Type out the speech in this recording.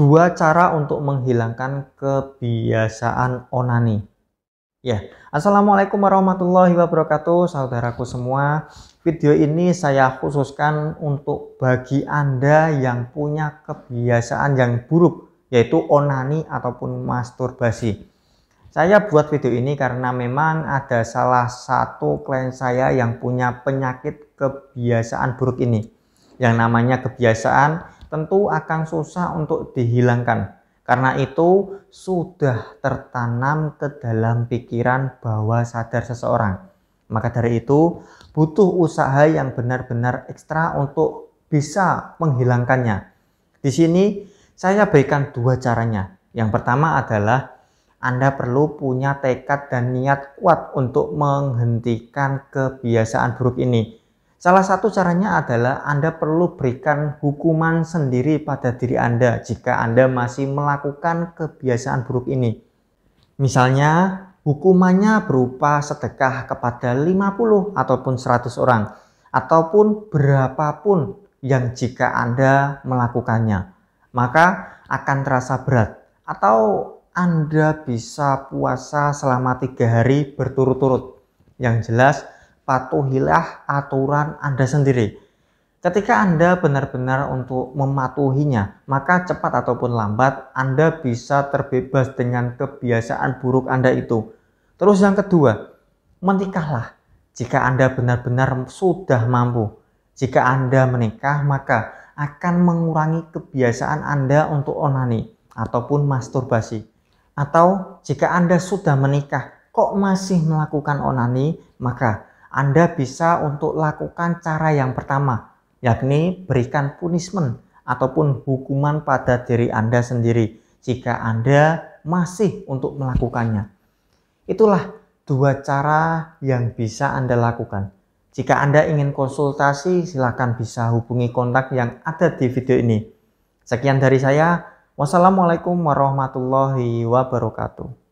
dua cara untuk menghilangkan kebiasaan onani. Ya, Assalamualaikum warahmatullahi wabarakatuh, saudaraku semua. Video ini saya khususkan untuk bagi Anda yang punya kebiasaan yang buruk, yaitu onani ataupun masturbasi. Saya buat video ini karena memang ada salah satu klien saya yang punya penyakit kebiasaan buruk ini. Yang namanya kebiasaan tentu akan susah untuk dihilangkan. Karena itu sudah tertanam ke dalam pikiran bawah sadar seseorang. Maka dari itu butuh usaha yang benar-benar ekstra untuk bisa menghilangkannya. Di sini saya berikan dua caranya. Yang pertama adalah anda perlu punya tekad dan niat kuat untuk menghentikan kebiasaan buruk ini. Salah satu caranya adalah Anda perlu berikan hukuman sendiri pada diri Anda jika Anda masih melakukan kebiasaan buruk ini. Misalnya, hukumannya berupa sedekah kepada 50 ataupun 100 orang ataupun berapapun yang jika Anda melakukannya, maka akan terasa berat atau Anda bisa puasa selama tiga hari berturut-turut. Yang jelas, patuhilah aturan Anda sendiri. Ketika Anda benar-benar untuk mematuhinya, maka cepat ataupun lambat Anda bisa terbebas dengan kebiasaan buruk Anda itu. Terus yang kedua, menikahlah jika Anda benar-benar sudah mampu. Jika Anda menikah, maka akan mengurangi kebiasaan Anda untuk onani ataupun masturbasi. Atau jika Anda sudah menikah, kok masih melakukan onani, maka anda bisa untuk lakukan cara yang pertama, yakni berikan punishment ataupun hukuman pada diri Anda sendiri jika Anda masih untuk melakukannya. Itulah dua cara yang bisa Anda lakukan. Jika Anda ingin konsultasi, silakan bisa hubungi kontak yang ada di video ini. Sekian dari saya. Wassalamualaikum warahmatullahi wabarakatuh.